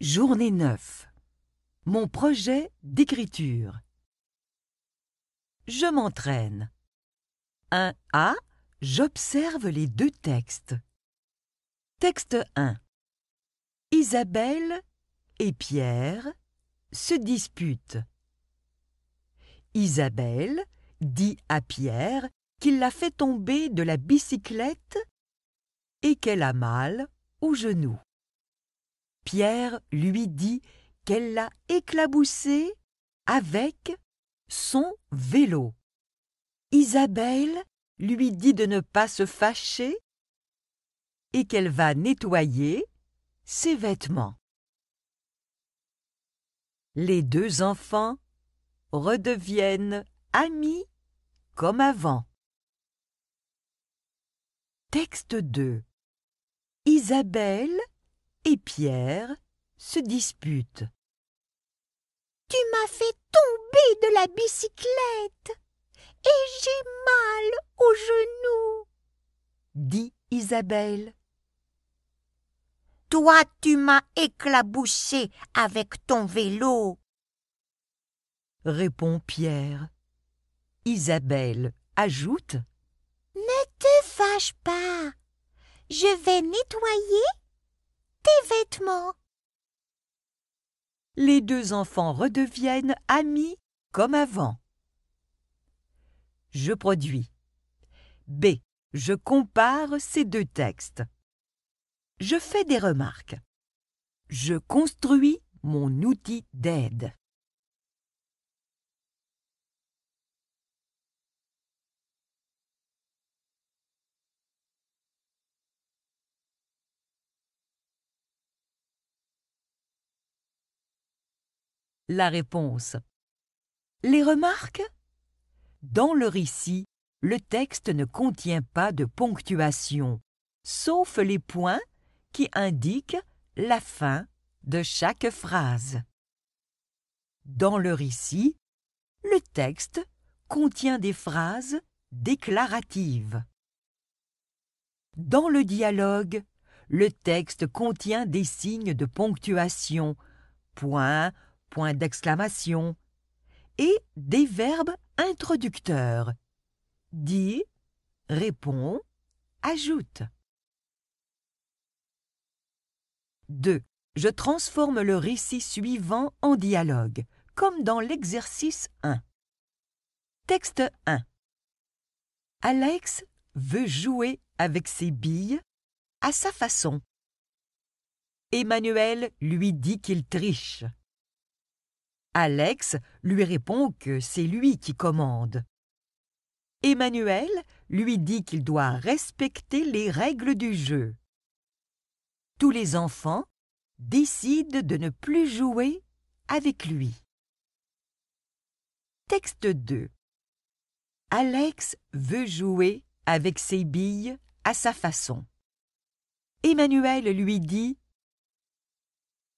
Journée 9. Mon projet d'écriture. Je m'entraîne. 1A. J'observe les deux textes. Texte 1. Isabelle et Pierre se disputent. Isabelle dit à Pierre qu'il l'a fait tomber de la bicyclette et qu'elle a mal au genou. Pierre lui dit qu'elle l'a éclaboussé avec son vélo. Isabelle lui dit de ne pas se fâcher et qu'elle va nettoyer ses vêtements. Les deux enfants redeviennent amis comme avant. Texte 2 Isabelle et Pierre se dispute. « Tu m'as fait tomber de la bicyclette et j'ai mal au genou, dit Isabelle. Toi, tu m'as éclaboussé avec ton vélo, répond Pierre. Isabelle ajoute Ne te fâche pas, je vais nettoyer vêtements. Les deux enfants redeviennent amis comme avant. Je produis. B. Je compare ces deux textes. Je fais des remarques. Je construis mon outil d'aide. La réponse. Les remarques Dans le récit, le texte ne contient pas de ponctuation, sauf les points qui indiquent la fin de chaque phrase. Dans le récit, le texte contient des phrases déclaratives. Dans le dialogue, le texte contient des signes de ponctuation, point, point d'exclamation, et des verbes introducteurs. Dit, répond, ajoute. 2. Je transforme le récit suivant en dialogue, comme dans l'exercice 1. Texte 1. Alex veut jouer avec ses billes à sa façon. Emmanuel lui dit qu'il triche. Alex lui répond que c'est lui qui commande. Emmanuel lui dit qu'il doit respecter les règles du jeu. Tous les enfants décident de ne plus jouer avec lui. Texte 2 Alex veut jouer avec ses billes à sa façon. Emmanuel lui dit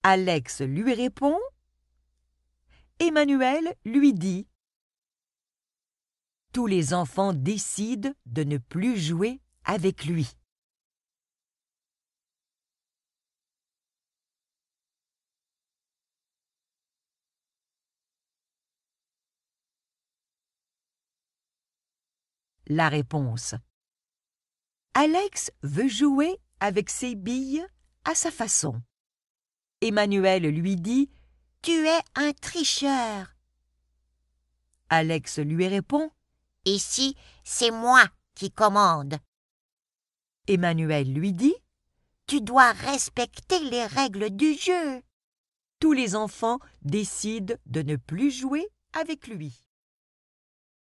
Alex lui répond Emmanuel lui dit Tous les enfants décident de ne plus jouer avec lui. La réponse. Alex veut jouer avec ses billes à sa façon. Emmanuel lui dit tu es un tricheur. Alex lui répond Ici, c'est moi qui commande. Emmanuel lui dit Tu dois respecter les règles du jeu. Tous les enfants décident de ne plus jouer avec lui.